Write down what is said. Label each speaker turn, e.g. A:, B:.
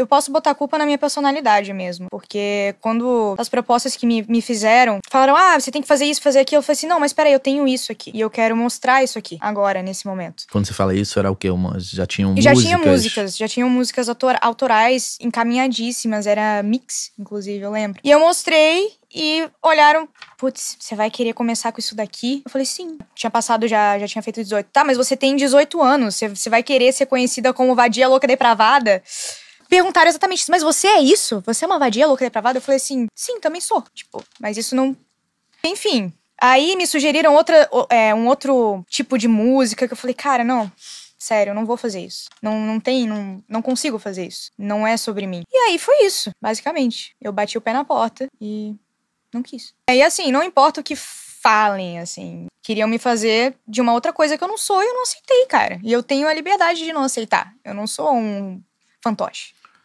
A: eu posso botar culpa na minha personalidade mesmo. Porque quando as propostas que me, me fizeram falaram, ah, você tem que fazer isso, fazer aquilo, eu falei assim, não, mas peraí, eu tenho isso aqui. E eu quero mostrar isso aqui, agora, nesse momento.
B: Quando você fala isso, era o quê? Uma, já tinham e músicas? Já tinha músicas,
A: já tinham músicas autor, autorais encaminhadíssimas, era mix, inclusive, eu lembro. E eu mostrei e olharam, putz, você vai querer começar com isso daqui? Eu falei, sim. Tinha passado, já, já tinha feito 18. Tá, mas você tem 18 anos, você, você vai querer ser conhecida como vadia louca depravada? perguntaram exatamente isso. Mas você é isso? Você é uma vadia louca depravada? Eu falei assim, sim, também sou. Tipo, mas isso não. Enfim. Aí me sugeriram outra, é, um outro tipo de música que eu falei, cara, não. Sério, eu não vou fazer isso. Não, não tem, não, não consigo fazer isso. Não é sobre mim. E aí foi isso, basicamente. Eu bati o pé na porta e não quis. Aí assim, não importa o que falem, assim. Queriam me fazer de uma outra coisa que eu não sou e eu não aceitei, cara. E eu tenho a liberdade de não aceitar. Eu não sou um fantoche.